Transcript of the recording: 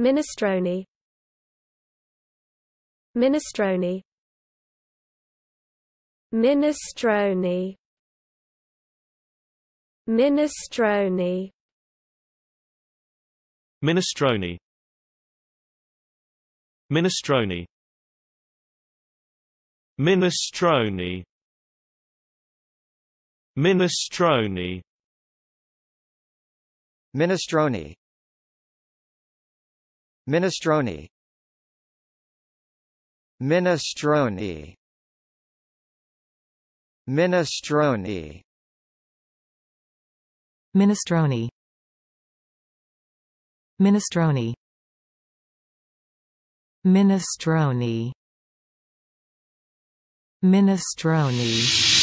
Minestrone Minestrone Minestrone Minestrone Minestrone Minestrone Minestrone Minestrone Minestrone Minestrone Minestrone Minestrone Minestrone Minestrone Minestrone Minestrone